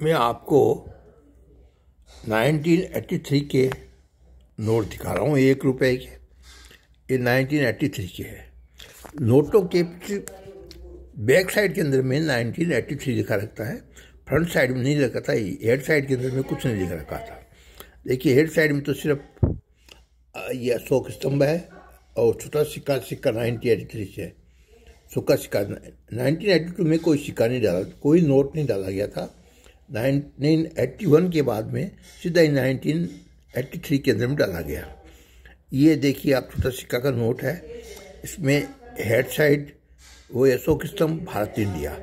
मैं आपको 1983 के नोट दिखा रहा हूँ एक रुपए के ये 1983 के है नोटों के बैक साइड के अंदर में 1983 लिखा रखता है फ्रंट साइड में नहीं रखा था हेड साइड के अंदर में कुछ नहीं लिखा रखा था देखिए हेड साइड में तो सिर्फ ये अशोक स्तंभ है और छोटा सिक्का सिक्का नाइनटीन एटी थ्री से सुखा सिक्का नाइनटीन एटी टू में कोई सिक्का नहीं डाला कोई नोट नहीं डाला गया था 1981 के बाद में सीधा ही नाइनटीन के अंदर में डाला गया ये देखिए आप छोटा सिक्का का नोट है इसमें हेड साइड वो अशोक स्तंभ भारत इंडिया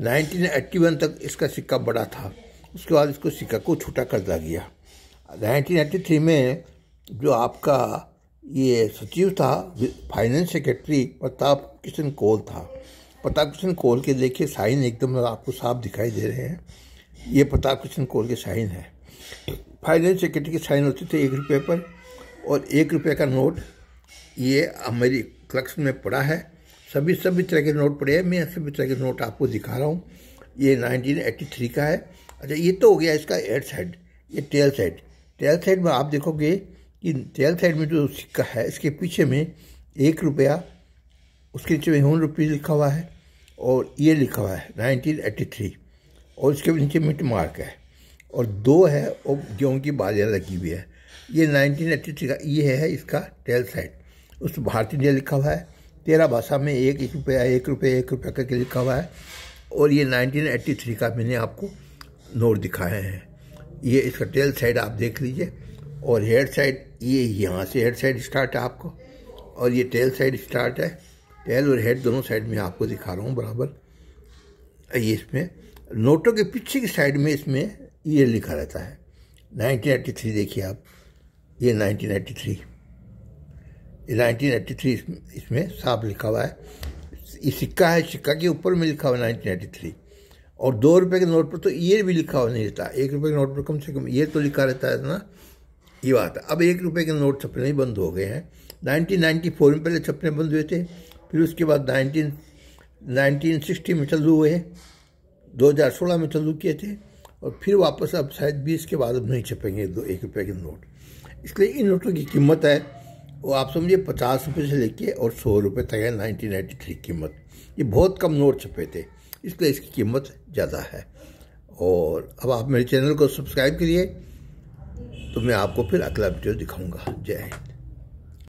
1981 तक इसका सिक्का बड़ा था उसके बाद इसको सिक्का को छोटा कर दिया गया 1983 में जो आपका ये सचिव था फाइनेंस सेक्रेटरी प्रताप किशन कोल था प्रताप किशन कोल के देखिए साइन एकदम आपको साफ दिखाई दे रहे हैं ये प्रताप कृष्ण कोल के साइन है फाइनेंस सेक्रेटरी के साइन होते थे एक रुपये पर और एक रुपये का नोट ये मेरी क्लक्स में पड़ा है सभी सभी तरह के नोट पड़े हैं मैं सभी तरह के नोट आपको दिखा रहा हूँ ये 1983 का है अच्छा ये तो हो गया इसका एड साइड ये टेल साइड टेल साइड में आप देखोगे कि टेल साइड में जो सिक्का है इसके पीछे में एक रुपया उसके नीचे में वन रुपीज़ लिखा हुआ है और ये लिखा हुआ है 1983 और उसके नीचे मिट मार्क है और दो है और गेहूँ की बाजियाँ लगी हुई है ये नाइनटीन एट्टी थ्री का ये है इसका टेल साइड उस भारतीय ने लिखा हुआ है तेरह भाषा में एक एक रुपया एक रुपये एक रुपया करके लिखा हुआ है और ये नाइनटीन एट्टी थ्री का मैंने आपको नोट दिखाए हैं ये इसका टेल साइड आप देख लीजिए और हेड साइड ये यहाँ से हेड साइड स्टार्ट है आपको और ये टेल साइड स्टार्ट है टेल और हेड दोनों साइड में आपको दिखा रहा हूँ बराबर ये इसमें नोटों के पीछे की साइड में इसमें ईयर लिखा रहता है 1983 देखिए आप ये नाइनटीन एट्टी थ्री इसमें साफ लिखा हुआ है ये सिक्का है सिक्का के ऊपर में लिखा हुआ नाइनटीन एटी थ्री और दो रुपये के नोट पर तो ईयर भी लिखा हुआ नहीं रहता एक रुपये के नोट पर कम से कम ईयर तो लिखा रहता है ना ये बात है अब एक रुपये के नोट छपने ही बंद हो गए हैं नाइनटीन नाइन्टी फोर में पहले छपने बंद हुए थे फिर उसके बाद नाइनटीन नाइनटीन सिक्सटी में चालू हुए 2016 में चालू किए थे और फिर वापस अब शायद बीस के बाद अब नहीं छपेंगे दो एक रुपये के नोट इसलिए इन नोटों की कीमत है वो आप समझिए पचास रुपये से लेके और सौ रुपये तक है नाइनटीन नाइन्टी थ्री कीमत ये बहुत कम नोट छपे थे इसलिए इसकी कीमत ज़्यादा है और अब आप मेरे चैनल को सब्सक्राइब करिए तो मैं आपको फिर अगला वीडियो दिखाऊंगा जय हिंद